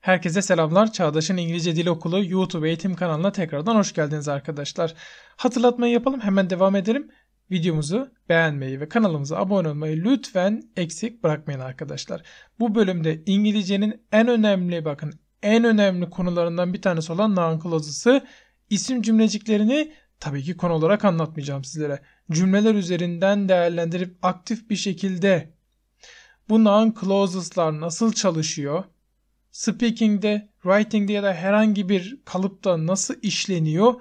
Herkese selamlar. Çağdaş'ın İngilizce Dil Okulu YouTube eğitim kanalına tekrardan hoş geldiniz arkadaşlar. Hatırlatmayı yapalım hemen devam edelim. Videomuzu beğenmeyi ve kanalımıza abone olmayı lütfen eksik bırakmayın arkadaşlar. Bu bölümde İngilizcenin en önemli bakın en önemli konularından bir tanesi olan noun clause'ı isim cümleciklerini tabii ki konu olarak anlatmayacağım sizlere. Cümleler üzerinden değerlendirip aktif bir şekilde bu noun clauses'lar nasıl çalışıyor? speaking'de, writing'de ya da herhangi bir kalıpta nasıl işleniyor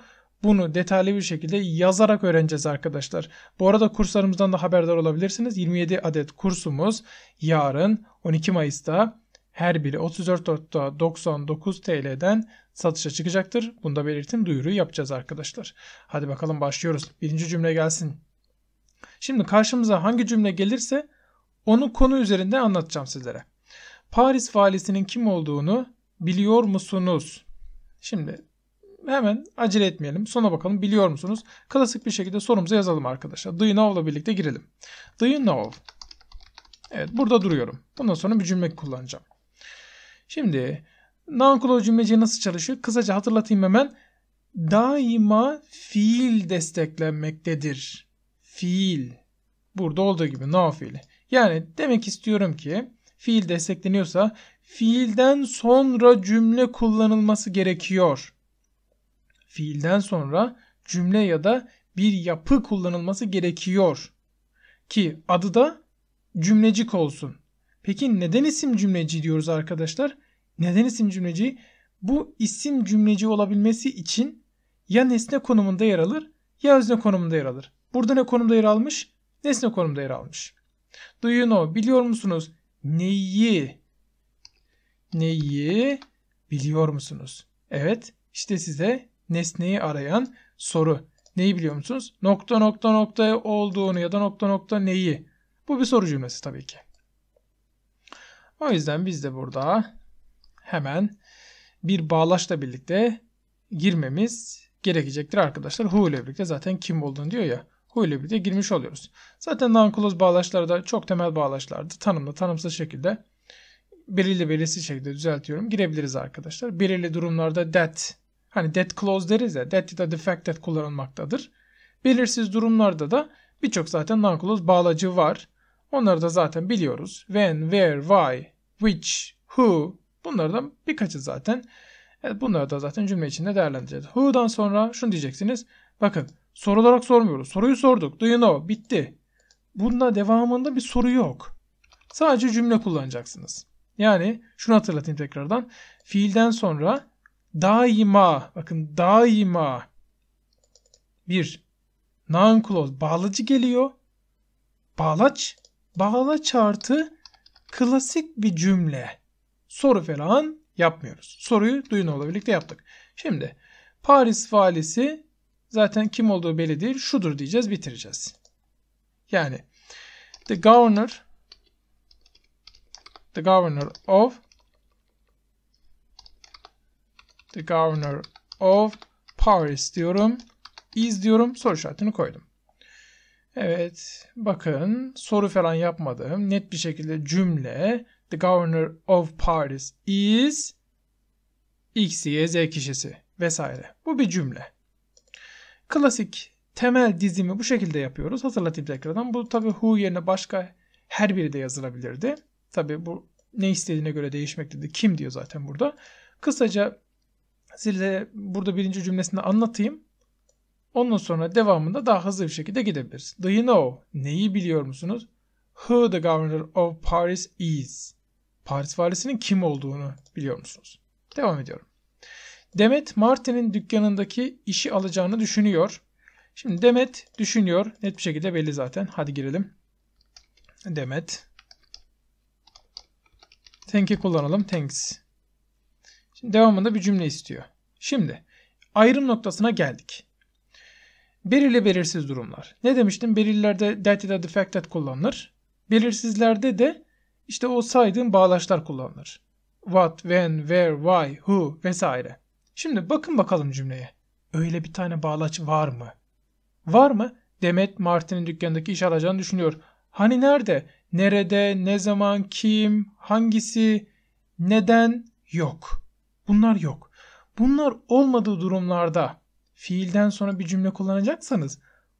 bunu detaylı bir şekilde yazarak öğreneceğiz arkadaşlar. Bu arada kurslarımızdan da haberdar olabilirsiniz. 27 adet kursumuz yarın 12 Mayıs'ta her biri 34.99 TL'den satışa çıkacaktır. Bunda belirtin duyuru yapacağız arkadaşlar. Hadi bakalım başlıyoruz. Birinci cümle gelsin. Şimdi karşımıza hangi cümle gelirse onu konu üzerinde anlatacağım sizlere. Paris valisinin kim olduğunu biliyor musunuz? Şimdi hemen acele etmeyelim. Sona bakalım biliyor musunuz? Klasik bir şekilde sorumuza yazalım arkadaşlar. Do you know'la birlikte girelim. Do you know? Evet burada duruyorum. Bundan sonra bir cümle kullanacağım. Şimdi non-clause cümleci nasıl çalışıyor? Kısaca hatırlatayım hemen. Daima fiil desteklenmektedir. Fiil. Burada olduğu gibi no fiili. Yani demek istiyorum ki fiil destekleniyorsa fiilden sonra cümle kullanılması gerekiyor. Fiilden sonra cümle ya da bir yapı kullanılması gerekiyor. Ki adı da cümlecik olsun. Peki neden isim cümleci diyoruz arkadaşlar? Neden isim cümleci? Bu isim cümleci olabilmesi için ya nesne konumunda yer alır ya özne konumunda yer alır. Burada ne konumda yer almış? Nesne konumda yer almış. Do you know? Biliyor musunuz? Neyi? Neyi biliyor musunuz? Evet, işte size nesneyi arayan soru. Neyi biliyor musunuz? Nokta nokta nokta olduğunu ya da nokta nokta neyi? Bu bir soru cümlesi tabii ki. O yüzden biz de burada hemen bir bağlaçla birlikte girmemiz gerekecektir arkadaşlar. Hu ile birlikte zaten kim olduğunu diyor ya who bir de girmiş oluyoruz. Zaten non-close bağlaçlar da çok temel bağlaçlardı. Tanımlı, tanımsız şekilde belirli belirsiz şekilde düzeltiyorum. Girebiliriz arkadaşlar. Belirli durumlarda that hani that clause deriz ya that ya da the that kullanılmaktadır. Belirsiz durumlarda da birçok zaten non close bağlacı var. Onları da zaten biliyoruz. When, where, why, which, who bunlardan birkaçı zaten. Evet, bunları da zaten cümle içinde değerlendireceğiz. Who'dan sonra şunu diyeceksiniz. Bakın Soru olarak sormuyoruz. Soruyu sorduk. Do you know? Bitti. Bunda devamında bir soru yok. Sadece cümle kullanacaksınız. Yani şunu hatırlatayım tekrardan. Fiilden sonra daima bakın daima bir noun clause bağlacı geliyor. Bağlaç bağlaç artı klasik bir cümle. Soru falan yapmıyoruz. Soruyu duyun ile yaptık. Şimdi Paris valisi Zaten kim olduğu belli değil. Şudur diyeceğiz, bitireceğiz. Yani the governor the governor of the governor of Paris diyorum. Is diyorum. Soru işaretini koydum. Evet. Bakın soru falan yapmadım. Net bir şekilde cümle the governor of Paris is X, Y, Z kişisi vesaire. Bu bir cümle. Klasik temel dizimi bu şekilde yapıyoruz. Hatırlatayım tekrardan. Bu tabi who yerine başka her biri de yazılabilirdi. Tabi bu ne istediğine göre değişmektedir. Kim diyor zaten burada. Kısaca size burada birinci cümlesini anlatayım. Ondan sonra devamında daha hızlı bir şekilde gidebiliriz. Do you know? Neyi biliyor musunuz? Who the governor of Paris is? Paris valisinin kim olduğunu biliyor musunuz? Devam ediyorum. Demet Martin'in dükkanındaki işi alacağını düşünüyor. Şimdi Demet düşünüyor. Net bir şekilde belli zaten. Hadi girelim. Demet. Thank'i kullanalım. Thanks. Şimdi devamında bir cümle istiyor. Şimdi ayrım noktasına geldik. Belirli belirsiz durumlar. Ne demiştim? Belirlilerde that ya da defected kullanılır. Belirsizlerde de işte o saydığım bağlaçlar kullanılır. What, when, where, why, who vesaire. Şimdi bakın bakalım cümleye. Öyle bir tane bağlaç var mı? Var mı? Demet Martin'in dükkanındaki iş alacağını düşünüyor. Hani nerede? Nerede? Ne zaman? Kim? Hangisi? Neden? Yok. Bunlar yok. Bunlar olmadığı durumlarda fiilden sonra bir cümle kullanacaksanız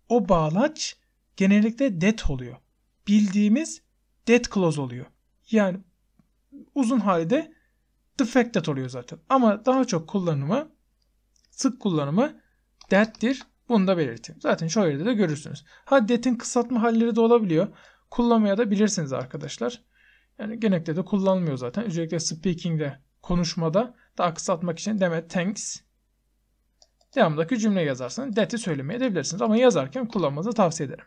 o bağlaç genellikle det oluyor. Bildiğimiz det clause oluyor. Yani uzun halde defected oluyor zaten. Ama daha çok kullanımı, sık kullanımı that'tir. Bunu da belirteyim. Zaten şu yerde de görürsünüz. Ha that'in kısaltma halleri de olabiliyor. Kullanmaya da bilirsiniz arkadaşlar. Yani genellikle de kullanılmıyor zaten. Özellikle speaking'de, konuşmada daha kısaltmak için demet thanks devamındaki cümle yazarsan That'i söylemeye edebilirsiniz ama yazarken kullanmanızı tavsiye ederim.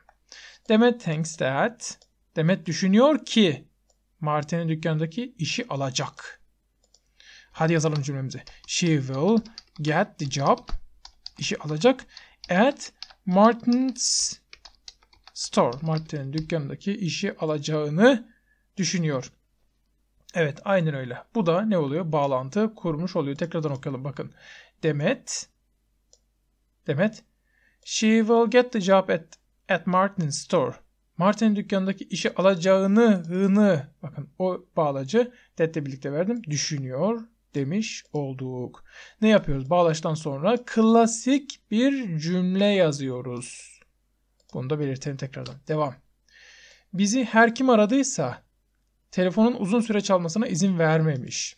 Demet thanks that. Demet düşünüyor ki Martin'in dükkandaki işi alacak. Hadi yazalım cümlemizi. She will get the job. İşi alacak. At Martin's store. Martin'in dükkanındaki işi alacağını düşünüyor. Evet aynen öyle. Bu da ne oluyor? Bağlantı kurmuş oluyor. Tekrardan okuyalım bakın. Demet Demet She will get the job at, at Martin's store. Martin'in dükkanındaki işi alacağını, bakın o bağlacı detle birlikte verdim, düşünüyor demiş olduk. Ne yapıyoruz? Bağlaçtan sonra klasik bir cümle yazıyoruz. Bunu da belirtelim tekrardan. Devam. Bizi her kim aradıysa telefonun uzun süre çalmasına izin vermemiş.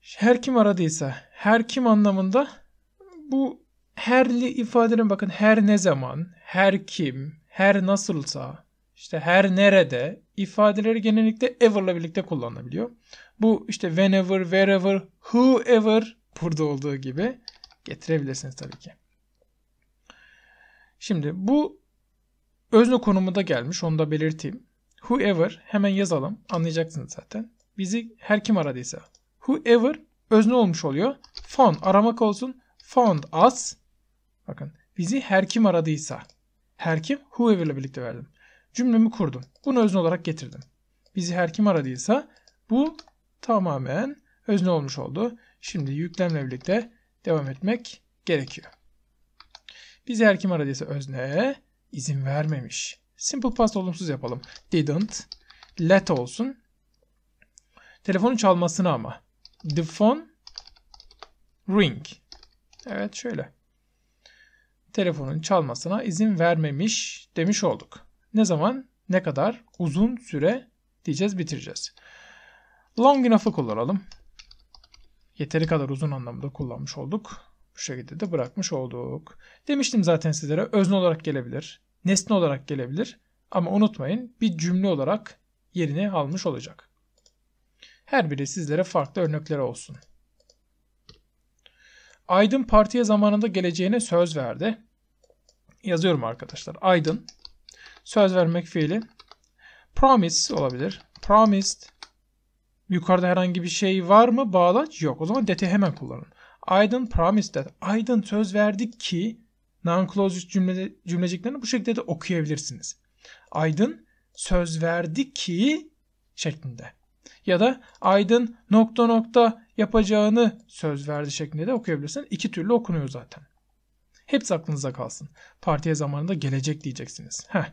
Her kim aradıysa, her kim anlamında bu herli ifadelerin bakın her ne zaman, her kim, her nasılsa, işte her nerede ifadeleri genellikle ever'la birlikte kullanılabiliyor. Bu işte whenever, wherever, whoever burada olduğu gibi getirebilirsiniz tabii ki. Şimdi bu özne konumunda gelmiş onu da belirteyim. Whoever hemen yazalım anlayacaksınız zaten. Bizi her kim aradıysa. Whoever özne olmuş oluyor. Found aramak olsun. Found us. Bakın bizi her kim aradıysa. Her kim whoever ile birlikte verdim cümlemi kurdum. Bunu özne olarak getirdim. Bizi her kim aradıysa bu tamamen özne olmuş oldu. Şimdi yüklemle birlikte devam etmek gerekiyor. Bizi her kim aradıysa özne izin vermemiş. Simple past olumsuz yapalım. Didn't. Let olsun. Telefonun çalmasını ama. The phone ring. Evet şöyle. Telefonun çalmasına izin vermemiş demiş olduk. Ne zaman? Ne kadar? Uzun süre diyeceğiz bitireceğiz. Long enough'ı kullanalım. Yeteri kadar uzun anlamda kullanmış olduk. Bu şekilde de bırakmış olduk. Demiştim zaten sizlere özne olarak gelebilir. Nesne olarak gelebilir. Ama unutmayın bir cümle olarak yerini almış olacak. Her biri sizlere farklı örnekleri olsun. Aydın partiye zamanında geleceğine söz verdi. Yazıyorum arkadaşlar. Aydın Söz vermek fiili. Promise olabilir. Promised. Yukarıda herhangi bir şey var mı? Bağlaç yok. O zaman that'i hemen kullanın. Aydın promised that. Aydın söz verdik ki non-clause cümle, cümleciklerini bu şekilde de okuyabilirsiniz. Aydın söz verdi ki şeklinde. Ya da Aydın nokta nokta yapacağını söz verdi şeklinde de okuyabilirsin. İki türlü okunuyor zaten. Hepsi aklınıza kalsın. Partiye zamanında gelecek diyeceksiniz. Heh.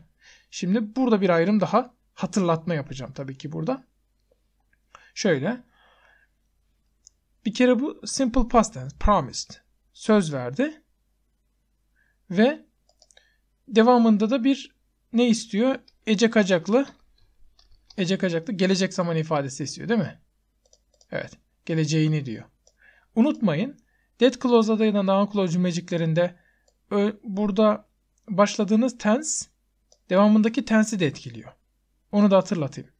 Şimdi burada bir ayrım daha hatırlatma yapacağım tabii ki burada. Şöyle. Bir kere bu simple past tense, promised. Söz verdi. Ve devamında da bir ne istiyor? Ece kacaklı. gelecek zaman ifadesi istiyor değil mi? Evet. Geleceğini diyor. Unutmayın. Dead clause'da ya da noun clause cümleciklerinde burada başladığınız tense devamındaki tensi de etkiliyor. Onu da hatırlatayım.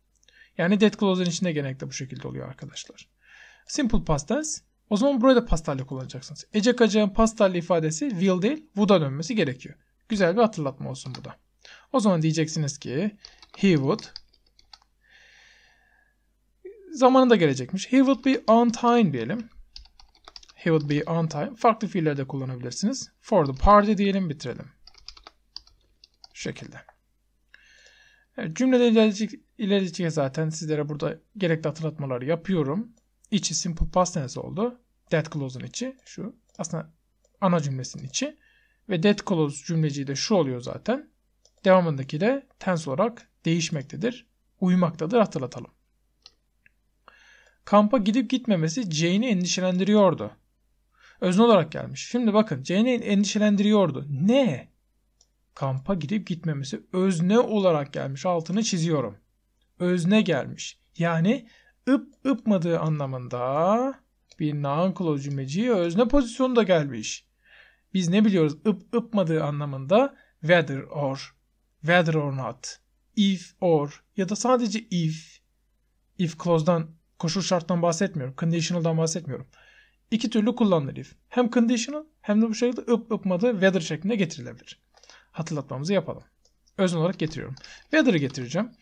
Yani dead clause'un içinde genellikle bu şekilde oluyor arkadaşlar. Simple past tense. O zaman burayı da pastalya kullanacaksınız. Ecek acağın pastalya ifadesi will değil would'a dönmesi gerekiyor. Güzel bir hatırlatma olsun bu da. O zaman diyeceksiniz ki he would zamanında gelecekmiş. He would be on time diyelim. He would be on time. Farklı fiillerde kullanabilirsiniz. For the party diyelim bitirelim. Şu şekilde. Evet, cümlede ilerleyecek, ilerleyecek zaten sizlere burada gerekli hatırlatmaları yapıyorum. İçi simple past tense oldu. That clause'un içi şu. Aslında ana cümlesinin içi. Ve that clause cümleciği de şu oluyor zaten. Devamındaki de tense olarak değişmektedir. uyumaktadır hatırlatalım. Kampa gidip gitmemesi Jane'i endişelendiriyordu. Özne olarak gelmiş. Şimdi bakın Jane'i endişelendiriyordu. Ne? kampa gidip gitmemesi özne olarak gelmiş altını çiziyorum. Özne gelmiş. Yani ıp ıpmadığı anlamında bir noun clause cümleciği özne pozisyonda gelmiş. Biz ne biliyoruz ıp ıpmadığı anlamında whether or, whether or not, if or ya da sadece if. If clause'dan koşul şarttan bahsetmiyorum. Conditional'dan bahsetmiyorum. İki türlü kullanılır if. Hem conditional hem de bu şekilde ıp ıpmadığı whether şeklinde getirilebilir hatırlatmamızı yapalım. Özne olarak getiriyorum. Weather'ı getireceğim.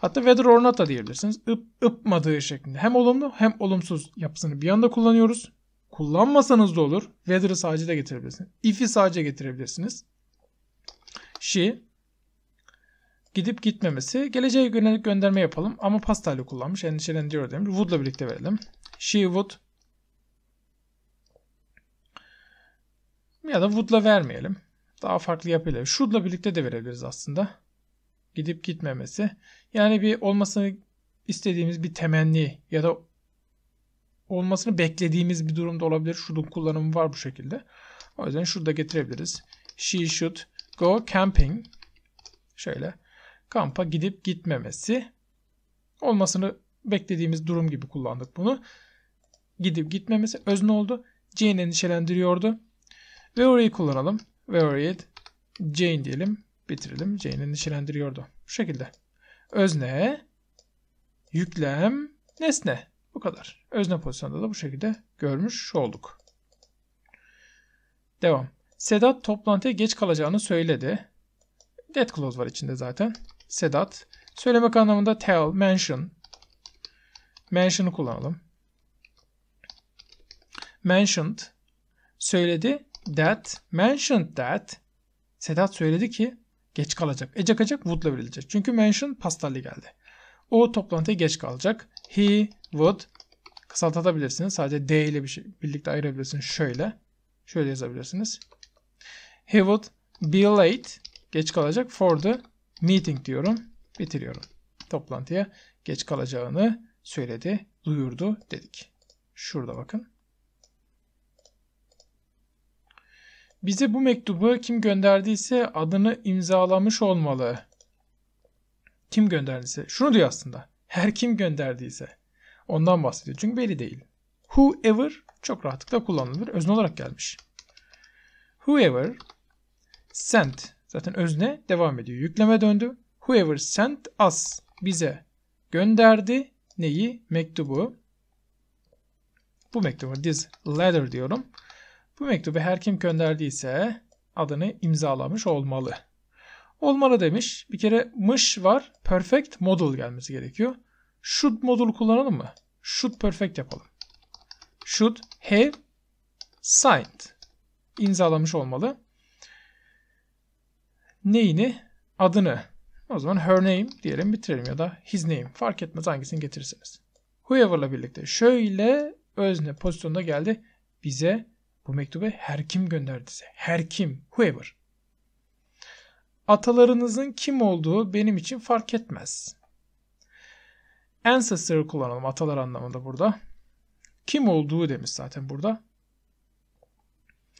Hatta weather or not da diyebilirsiniz. Ip, ıpmadığı şeklinde. Hem olumlu hem olumsuz yapısını bir anda kullanıyoruz. Kullanmasanız da olur. Weather'ı sadece de getirebilirsiniz. If'i sadece getirebilirsiniz. She gidip gitmemesi. Geleceğe yönelik gönderme yapalım ama pastayla kullanmış. Endişelendiriyor demiş. Wood'la birlikte verelim. She would ya da wood'la vermeyelim. Daha farklı yapıyla. Şunla birlikte de verebiliriz aslında. Gidip gitmemesi. Yani bir olmasını istediğimiz bir temenni ya da olmasını beklediğimiz bir durumda olabilir. Should'un kullanımı var bu şekilde. O yüzden şurada getirebiliriz. She should go camping. Şöyle. Kampa gidip gitmemesi. Olmasını beklediğimiz durum gibi kullandık bunu. Gidip gitmemesi özne oldu. Jane endişelendiriyordu. Ve orayı kullanalım. Varied Jane diyelim. Bitirelim. Jane'i nişelendiriyordu. Bu şekilde. Özne, yüklem, nesne. Bu kadar. Özne pozisyonda da bu şekilde görmüş olduk. Devam. Sedat toplantıya geç kalacağını söyledi. Dead clause var içinde zaten. Sedat. Söylemek anlamında tell, mention. Mention'ı kullanalım. Mentioned. Söyledi that mentioned that Sedat söyledi ki geç kalacak. E çakacak would'la verilecek. Çünkü mention pastalli geldi. O toplantıya geç kalacak. He would kısaltabilirsiniz. Sadece D ile bir şey, birlikte ayırabilirsiniz. Şöyle. Şöyle yazabilirsiniz. He would be late. Geç kalacak for the meeting diyorum. Bitiriyorum. Toplantıya geç kalacağını söyledi, duyurdu dedik. Şurada bakın. Bize bu mektubu kim gönderdiyse adını imzalamış olmalı. Kim gönderdiyse. Şunu diyor aslında. Her kim gönderdiyse. Ondan bahsediyor. Çünkü belli değil. Whoever çok rahatlıkla kullanılır. Özne olarak gelmiş. Whoever sent. Zaten özne devam ediyor. Yükleme döndü. Whoever sent us. Bize gönderdi. Neyi? Mektubu. Bu mektubu. This letter diyorum. Bu mektubu her kim gönderdiyse adını imzalamış olmalı. Olmalı demiş. Bir kere mış var. Perfect model gelmesi gerekiyor. Should model kullanalım mı? Should perfect yapalım. Should have signed. İmzalamış olmalı. Neyini? Adını. O zaman her name diyelim bitirelim ya da his name. Fark etmez hangisini getirirseniz. Whoever'la birlikte şöyle özne pozisyonda geldi. Bize bu mektubu her kim gönderdiyse, her kim, whoever. Atalarınızın kim olduğu benim için fark etmez. Ancestor kullanalım atalar anlamında burada. Kim olduğu demiş zaten burada.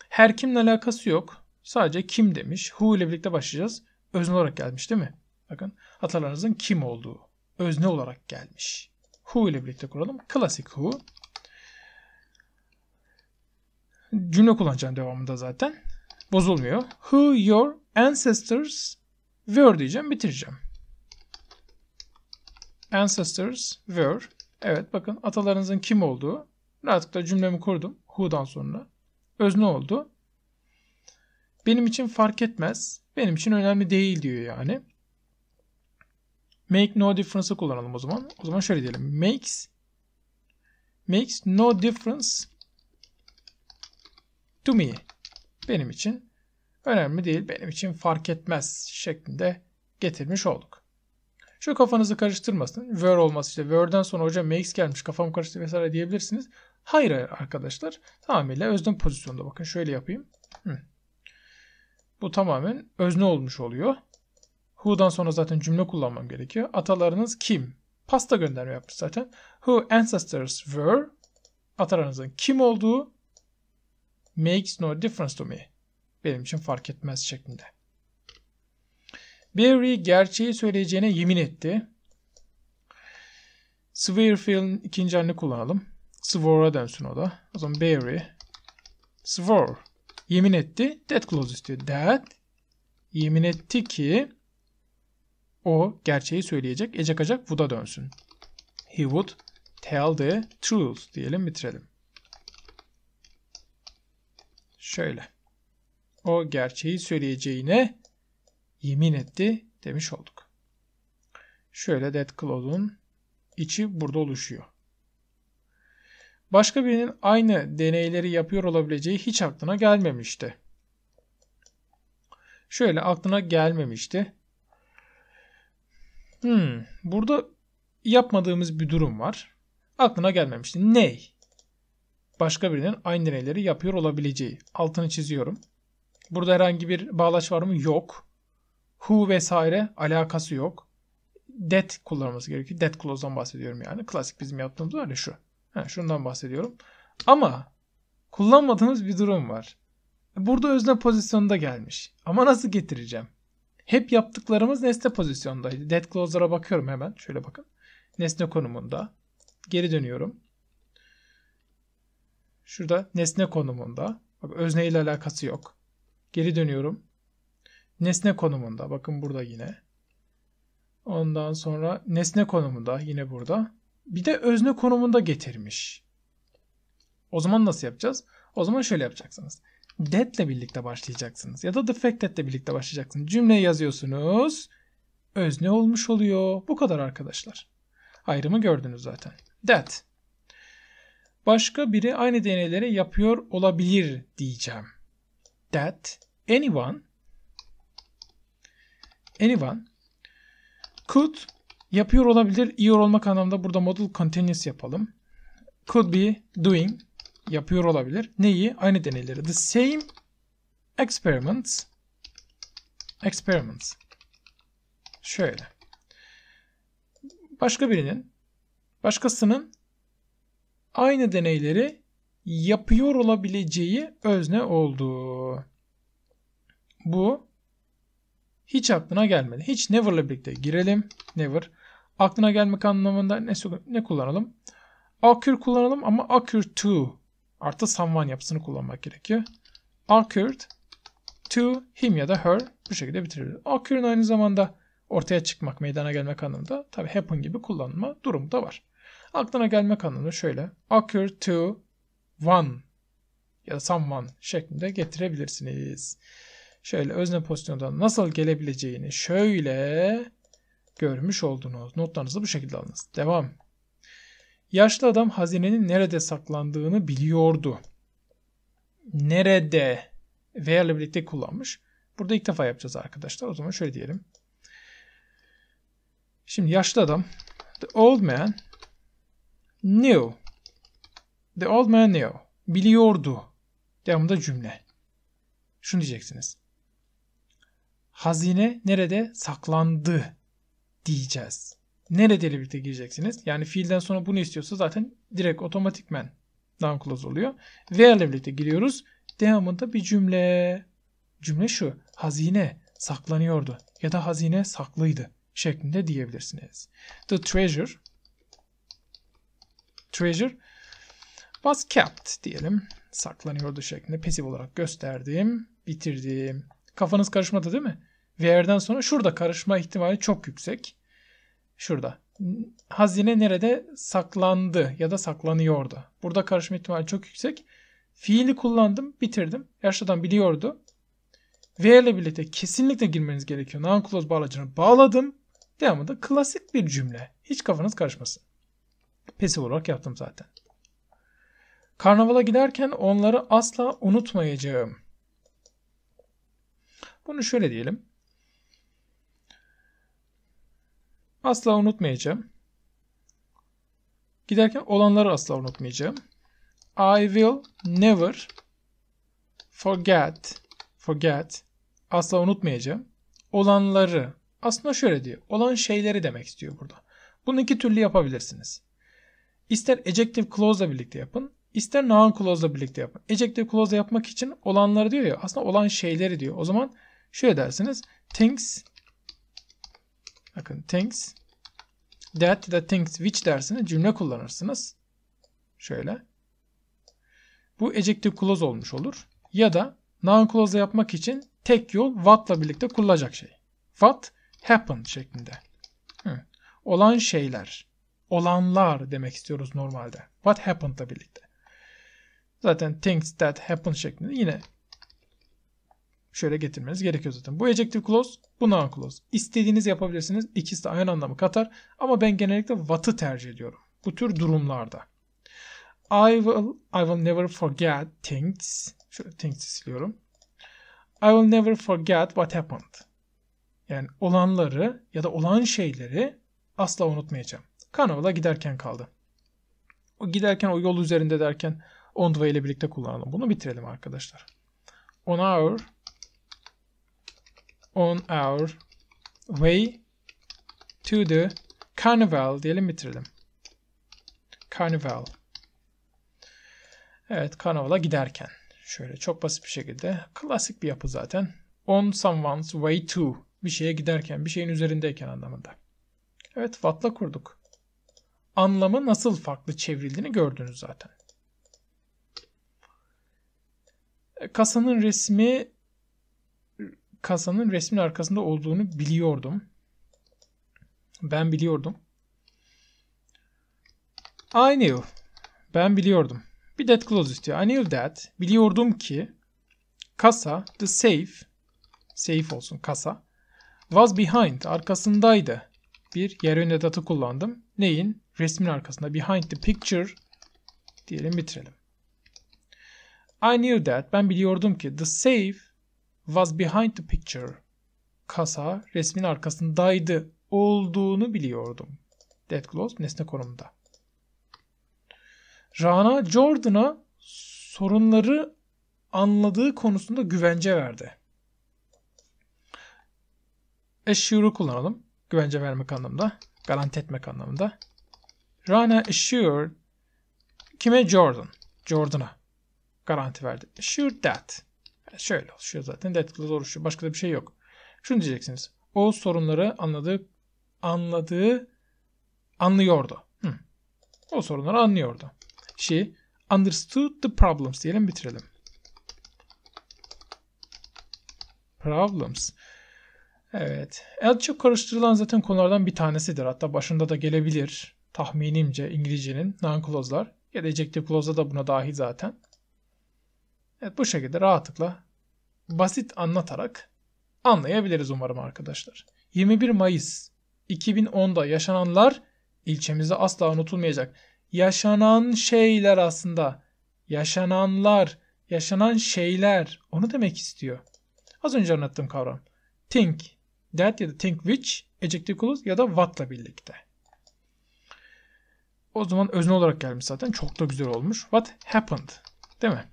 Her kimle alakası yok. Sadece kim demiş. Who ile birlikte başlayacağız. Özne olarak gelmiş değil mi? Bakın atalarınızın kim olduğu. Özne olarak gelmiş. Who ile birlikte kuralım. Klasik who cümle kullanacağım devamında zaten. Bozulmuyor. Who your ancestors were diyeceğim. Bitireceğim. Ancestors were. Evet bakın atalarınızın kim olduğu. Rahatlıkla cümlemi kurdum. Who'dan sonra. Özne oldu. Benim için fark etmez. Benim için önemli değil diyor yani. Make no difference'ı kullanalım o zaman. O zaman şöyle diyelim. Makes makes no difference to me benim için önemli değil, benim için fark etmez şeklinde getirmiş olduk. Şu kafanızı karıştırmasın. Were olması işte. Were'den sonra hocam makes gelmiş kafam karıştı vesaire diyebilirsiniz. Hayır arkadaşlar. Tamamıyla özlem pozisyonda. Bakın şöyle yapayım. Hı. Bu tamamen özne olmuş oluyor. Who'dan sonra zaten cümle kullanmam gerekiyor. Atalarınız kim? Pasta gönderme yapmış zaten. Who ancestors were atalarınızın kim olduğu makes no difference to me. Benim için fark etmez şeklinde. Barry gerçeği söyleyeceğine yemin etti. Swearfield'in ikinci halini kullanalım. Swore'a dönsün o da. O zaman Barry swore yemin etti. That clause istiyor. That yemin etti ki o gerçeği söyleyecek. Ece kaçak bu da dönsün. He would tell the truth diyelim bitirelim şöyle. O gerçeği söyleyeceğine yemin etti demiş olduk. Şöyle dead clause'un içi burada oluşuyor. Başka birinin aynı deneyleri yapıyor olabileceği hiç aklına gelmemişti. Şöyle aklına gelmemişti. Hmm, burada yapmadığımız bir durum var. Aklına gelmemişti. Ney? başka birinin aynı deneyleri yapıyor olabileceği. Altını çiziyorum. Burada herhangi bir bağlaç var mı? Yok. Who vesaire alakası yok. That kullanması gerekiyor. That clause'dan bahsediyorum yani. Klasik bizim yaptığımız var ya şu. Ha, şundan bahsediyorum. Ama kullanmadığımız bir durum var. Burada özne pozisyonunda gelmiş. Ama nasıl getireceğim? Hep yaptıklarımız nesne pozisyondaydı. Dead clause'lara bakıyorum hemen. Şöyle bakın. Nesne konumunda. Geri dönüyorum. Şurada nesne konumunda. Bak özne ile alakası yok. Geri dönüyorum. Nesne konumunda. Bakın burada yine. Ondan sonra nesne konumunda yine burada. Bir de özne konumunda getirmiş. O zaman nasıl yapacağız? O zaman şöyle yapacaksınız. That ile birlikte başlayacaksınız. Ya da the that ile birlikte başlayacaksınız. Cümleyi yazıyorsunuz. Özne olmuş oluyor. Bu kadar arkadaşlar. Ayrımı gördünüz zaten. That başka biri aynı deneyleri yapıyor olabilir diyeceğim. That anyone anyone could yapıyor olabilir. Yiyor olmak anlamında burada modal continuous yapalım. Could be doing yapıyor olabilir. Neyi? Aynı deneyleri. The same experiments experiments şöyle başka birinin başkasının aynı deneyleri yapıyor olabileceği özne oldu. Bu hiç aklına gelmedi. Hiç never'la birlikte girelim. Never. Aklına gelmek anlamında ne, ne kullanalım? Occur kullanalım ama occur to artı someone yapısını kullanmak gerekiyor. Occurred to him ya da her bu şekilde bitirebiliriz. Occur'ın aynı zamanda ortaya çıkmak, meydana gelmek anlamında tabi happen gibi kullanma durumu da var. Aklına gelme kanunu şöyle. Occur to one ya da someone şeklinde getirebilirsiniz. Şöyle özne pozisyonda nasıl gelebileceğini şöyle görmüş oldunuz. Notlarınızı bu şekilde alınız. Devam. Yaşlı adam hazinenin nerede saklandığını biliyordu. Nerede? Veya birlikte kullanmış. Burada ilk defa yapacağız arkadaşlar. O zaman şöyle diyelim. Şimdi yaşlı adam. The old man Knew. The old man knew. Biliyordu. Devamında cümle. Şunu diyeceksiniz. Hazine nerede saklandı diyeceğiz. Neredeyle birlikte gireceksiniz. Yani fiilden sonra bunu istiyorsa zaten direkt otomatikmen down clause oluyor. Where ile birlikte giriyoruz. Devamında bir cümle. Cümle şu. Hazine saklanıyordu ya da hazine saklıydı şeklinde diyebilirsiniz. The treasure treasure was kept diyelim. Saklanıyordu şeklinde pasif olarak gösterdim. Bitirdim. Kafanız karışmadı değil mi? Where'den sonra şurada karışma ihtimali çok yüksek. Şurada. Hazine nerede saklandı ya da saklanıyordu. Burada karışma ihtimali çok yüksek. Fiili kullandım, bitirdim. Yaşlıdan biliyordu. Where ile birlikte kesinlikle girmeniz gerekiyor. Non-clause bağlacını bağladım. da klasik bir cümle. Hiç kafanız karışmasın. Pasif olarak yaptım zaten. Karnavala giderken onları asla unutmayacağım. Bunu şöyle diyelim. Asla unutmayacağım. Giderken olanları asla unutmayacağım. I will never forget forget asla unutmayacağım. Olanları aslında şöyle diyor. Olan şeyleri demek istiyor burada. Bunu iki türlü yapabilirsiniz. İster adjective clause'la birlikte yapın, ister noun clause'la birlikte yapın. Ejective clause yapmak için olanları diyor ya, aslında olan şeyleri diyor. O zaman şöyle dersiniz. Things bakın things that the things which dersine cümle kullanırsınız. Şöyle. Bu ejective clause olmuş olur. Ya da noun clause yapmak için tek yol what'la birlikte kullanacak şey. What happened şeklinde. Hı. Olan şeyler olanlar demek istiyoruz normalde. What happened ile birlikte. Zaten things that happened şeklinde yine şöyle getirmeniz gerekiyor zaten. Bu adjective clause, bu noun clause. İstediğiniz yapabilirsiniz. İkisi de aynı anlamı katar. Ama ben genellikle what'ı tercih ediyorum. Bu tür durumlarda. I will, I will never forget things. Şöyle things'i siliyorum. I will never forget what happened. Yani olanları ya da olan şeyleri asla unutmayacağım. Karnaval'a giderken kaldı. O giderken o yol üzerinde derken Ondva ile birlikte kullanalım. Bunu bitirelim arkadaşlar. On our on our way to the carnival diyelim bitirelim. Carnival. Evet karnavala giderken. Şöyle çok basit bir şekilde. Klasik bir yapı zaten. On someone's way to. Bir şeye giderken, bir şeyin üzerindeyken anlamında. Evet Watt'la kurduk anlamı nasıl farklı çevrildiğini gördünüz zaten. Kasanın resmi kasanın resmin arkasında olduğunu biliyordum. Ben biliyordum. I knew. Ben biliyordum. Bir that clause istiyor. I knew that. Biliyordum ki kasa, the safe, safe olsun kasa, was behind, arkasındaydı. Bir yer yönünde datı kullandım neyin? Resmin arkasında behind the picture diyelim bitirelim. I knew that. Ben biliyordum ki the safe was behind the picture. Kasa resmin arkasındaydı olduğunu biliyordum. That close nesne konumunda. Rana Jordan'a sorunları anladığı konusunda güvence verdi. Assure'u kullanalım. Güvence vermek anlamda. Garanti etmek anlamında. Rana assured kime? Jordan. Jordan'a garanti verdi. Assured that. şöyle oluşuyor zaten. That clause oluşuyor. Başka da bir şey yok. Şunu diyeceksiniz. O sorunları anladığı anladığı anlıyordu. Hı. O sorunları anlıyordu. She şey, understood the problems diyelim bitirelim. Problems. Evet. En çok karıştırılan zaten konulardan bir tanesidir. Hatta başında da gelebilir tahminimce İngilizcenin non-clause'lar ya da ejective clause'a da buna dahil zaten. Evet bu şekilde rahatlıkla basit anlatarak anlayabiliriz umarım arkadaşlar. 21 Mayıs 2010'da yaşananlar ilçemizde asla unutulmayacak. Yaşanan şeyler aslında. Yaşananlar, yaşanan şeyler onu demek istiyor. Az önce anlattığım kavram. Think, that ya da think which ejective clause ya da what'la birlikte. O zaman özne olarak gelmiş zaten. Çok da güzel olmuş. What happened? Değil mi?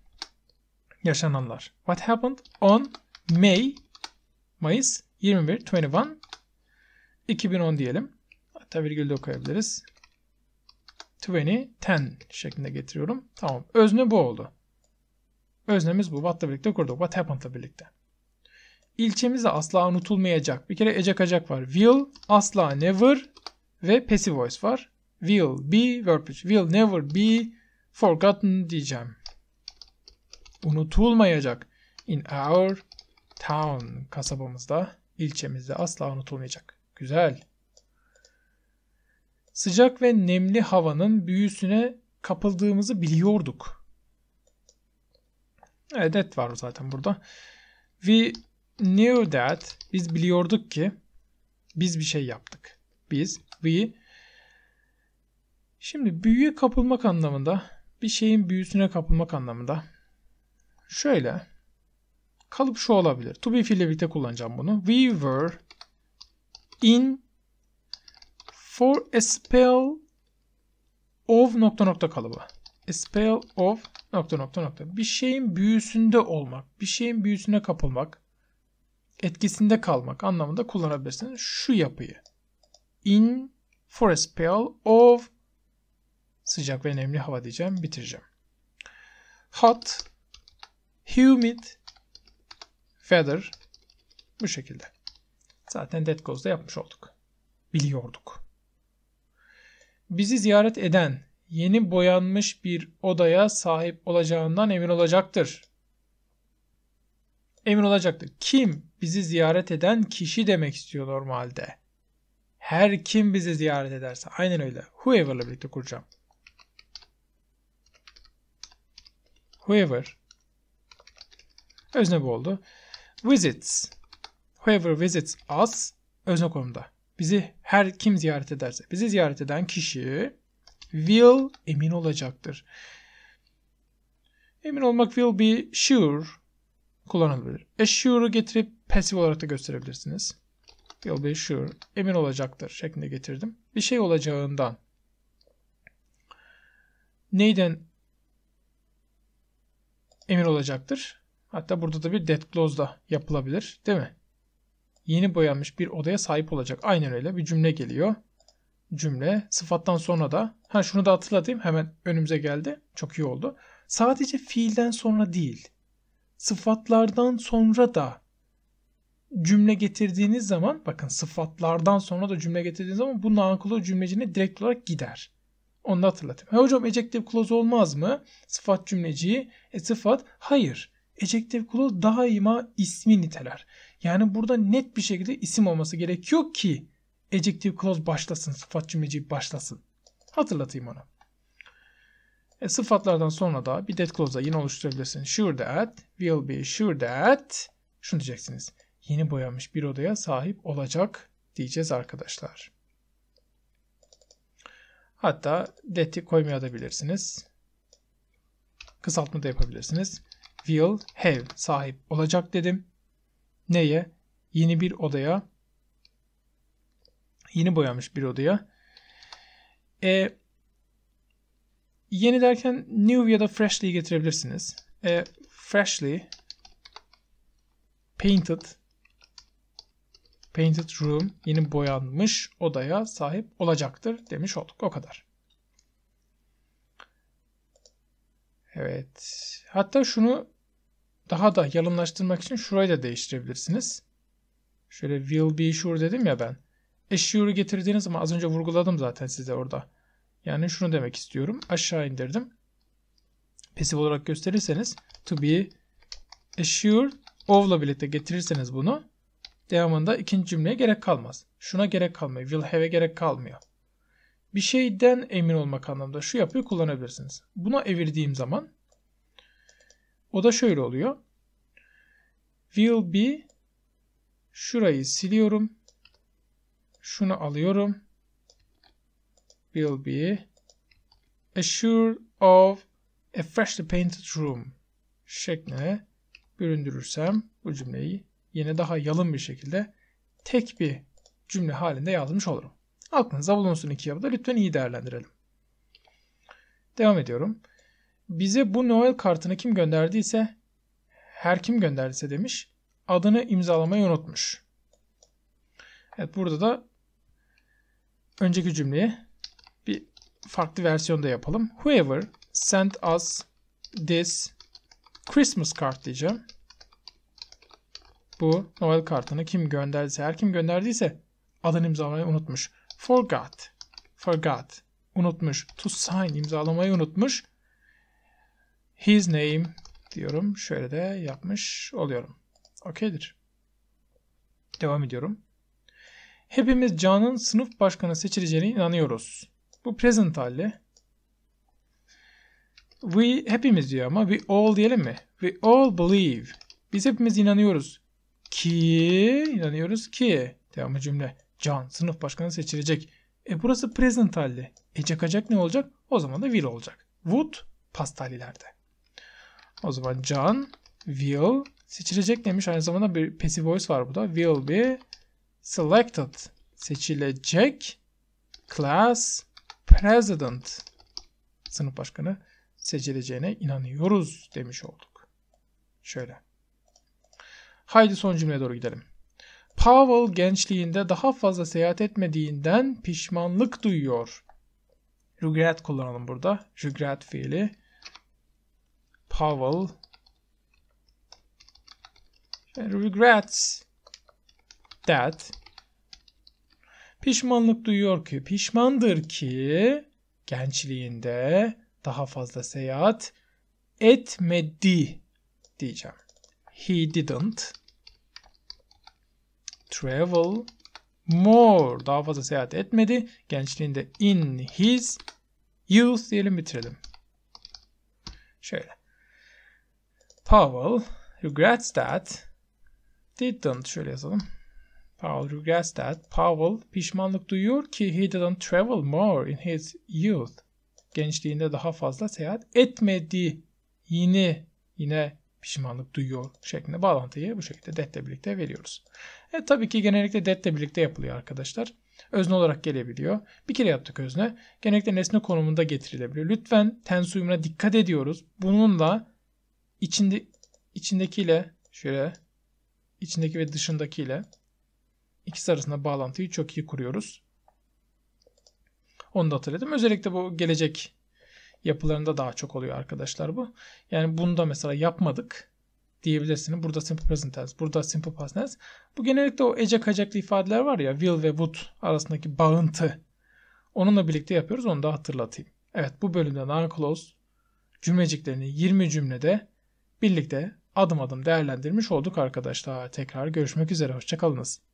Yaşananlar. What happened on May Mayıs 21 21 2010 diyelim. Hatta virgül de okuyabiliriz. 2010 şeklinde getiriyorum. Tamam. Özne bu oldu. Öznemiz bu. What'la birlikte kurduk. What happened'la birlikte. İlçemizde asla unutulmayacak. Bir kere acakacak var. Will, asla, never ve passive voice var. Will be, verb will never be forgotten diyeceğim. Unutulmayacak. In our town kasabamızda, ilçemizde asla unutulmayacak. Güzel. Sıcak ve nemli havanın büyüsüne kapıldığımızı biliyorduk. Evet, var zaten burada. We knew that biz biliyorduk ki biz bir şey yaptık. Biz we Şimdi büyüye kapılmak anlamında bir şeyin büyüsüne kapılmak anlamında şöyle kalıp şu olabilir. To be fiil birlikte kullanacağım bunu. We were in for a spell of nokta nokta kalıbı. A spell of nokta nokta nokta. Bir şeyin büyüsünde olmak, bir şeyin büyüsüne kapılmak etkisinde kalmak anlamında kullanabilirsiniz şu yapıyı. In for a spell of sıcak ve nemli hava diyeceğim, bitireceğim. Hot, humid, feather bu şekilde. Zaten Dead Ghost'da yapmış olduk. Biliyorduk. Bizi ziyaret eden yeni boyanmış bir odaya sahip olacağından emin olacaktır. Emin olacaktır. Kim bizi ziyaret eden kişi demek istiyor normalde. Her kim bizi ziyaret ederse. Aynen öyle. Whoever'la birlikte kuracağım. Whoever. Özne bu oldu. Visits. Whoever visits us. Özne konumda. Bizi her kim ziyaret ederse. Bizi ziyaret eden kişi will emin olacaktır. Emin olmak will be sure kullanılabilir. Assure'u e, getirip pasif olarak da gösterebilirsiniz. You'll be sure. Emin olacaktır şeklinde getirdim. Bir şey olacağından. Neyden emin olacaktır? Hatta burada da bir dead clause da yapılabilir. Değil mi? Yeni boyanmış bir odaya sahip olacak. Aynen öyle bir cümle geliyor. Cümle sıfattan sonra da ha şunu da hatırlatayım hemen önümüze geldi. Çok iyi oldu. Sadece fiilden sonra değil sıfatlardan sonra da cümle getirdiğiniz zaman bakın sıfatlardan sonra da cümle getirdiğiniz zaman bu non-clause cümlecine direkt olarak gider. Onu da hatırlatayım. Ha hocam ejective clause olmaz mı? Sıfat cümleciği. E sıfat hayır. Ejective clause daima ismi niteler. Yani burada net bir şekilde isim olması gerekiyor ki ejective clause başlasın. Sıfat cümleciği başlasın. Hatırlatayım onu. E, sıfatlardan sonra da bir dead clause'a yine oluşturabilirsin. Sure that will be sure that şunu diyeceksiniz yeni boyamış bir odaya sahip olacak diyeceğiz arkadaşlar. Hatta deti koymaya da bilirsiniz. Kısaltma da yapabilirsiniz. Will have sahip olacak dedim. Neye? Yeni bir odaya yeni boyamış bir odaya. E, yeni derken new ya da freshly getirebilirsiniz. E, freshly painted painted room yeni boyanmış odaya sahip olacaktır demiş olduk. O kadar. Evet. Hatta şunu daha da yalınlaştırmak için şurayı da değiştirebilirsiniz. Şöyle will be sure dedim ya ben. Assure'u getirdiğiniz zaman az önce vurguladım zaten size orada. Yani şunu demek istiyorum. Aşağı indirdim. Pasif olarak gösterirseniz to be assured of'la birlikte getirirseniz bunu devamında ikinci cümleye gerek kalmaz. Şuna gerek kalmıyor. Will have'e gerek kalmıyor. Bir şeyden emin olmak anlamında şu yapıyı kullanabilirsiniz. Buna evirdiğim zaman o da şöyle oluyor. Will be şurayı siliyorum. Şunu alıyorum. Will be assured of a freshly painted room şekline büründürürsem bu cümleyi yine daha yalın bir şekilde tek bir cümle halinde yazmış olurum. Aklınıza bulunsun iki yapıda lütfen iyi değerlendirelim. Devam ediyorum. Bize bu Noel kartını kim gönderdiyse, her kim gönderdiyse demiş, adını imzalamayı unutmuş. Evet burada da önceki cümleyi bir farklı versiyonda yapalım. Whoever sent us this Christmas card diyeceğim bu Noel kartını kim gönderdiyse, her kim gönderdiyse adını imzalamayı unutmuş. Forgot. Forgot. Unutmuş. To sign imzalamayı unutmuş. His name diyorum. Şöyle de yapmış oluyorum. Okeydir. Devam ediyorum. Hepimiz Can'ın sınıf başkanı seçileceğine inanıyoruz. Bu present hali. We hepimiz diyor ama we all diyelim mi? We all believe. Biz hepimiz inanıyoruz ki inanıyoruz ki devamı cümle Can sınıf başkanı seçilecek. E burası present halli. E çakacak ne olacak? O zaman da will olacak. Would past hallilerde. O zaman Can will seçilecek demiş. Aynı zamanda bir passive voice var bu da. Will be selected. Seçilecek class president. Sınıf başkanı seçileceğine inanıyoruz demiş olduk. Şöyle. Haydi son cümleye doğru gidelim. Powell gençliğinde daha fazla seyahat etmediğinden pişmanlık duyuyor. Regret kullanalım burada. Regret fiili. Powell regrets that pişmanlık duyuyor ki pişmandır ki gençliğinde daha fazla seyahat etmedi diyeceğim. He didn't travel more. Daha fazla seyahat etmedi. Gençliğinde in his youth diyelim bitirelim. Şöyle. Powell regrets that didn't şöyle yazalım. Powell regrets that Powell pişmanlık duyuyor ki he didn't travel more in his youth. Gençliğinde daha fazla seyahat etmedi. Yine yine pişmanlık duyuyor şeklinde bağlantıyı bu şekilde detle birlikte veriyoruz. E, tabii ki genellikle detle birlikte yapılıyor arkadaşlar. Özne olarak gelebiliyor. Bir kere yaptık özne. Genellikle nesne konumunda getirilebiliyor. Lütfen tens uyumuna dikkat ediyoruz. Bununla içinde içindekiyle şöyle içindeki ve dışındakiyle ikisi arasında bağlantıyı çok iyi kuruyoruz. Onu da hatırladım. Özellikle bu gelecek yapılarında daha çok oluyor arkadaşlar bu. Yani bunu da mesela yapmadık diyebilirsiniz. Burada simple present tense, burada simple past tense. Bu genellikle o ece kacaklı ifadeler var ya will ve would arasındaki bağıntı. Onunla birlikte yapıyoruz onu da hatırlatayım. Evet bu bölümde non-close cümleciklerini 20 cümlede birlikte adım adım değerlendirmiş olduk arkadaşlar. Tekrar görüşmek üzere hoşçakalınız.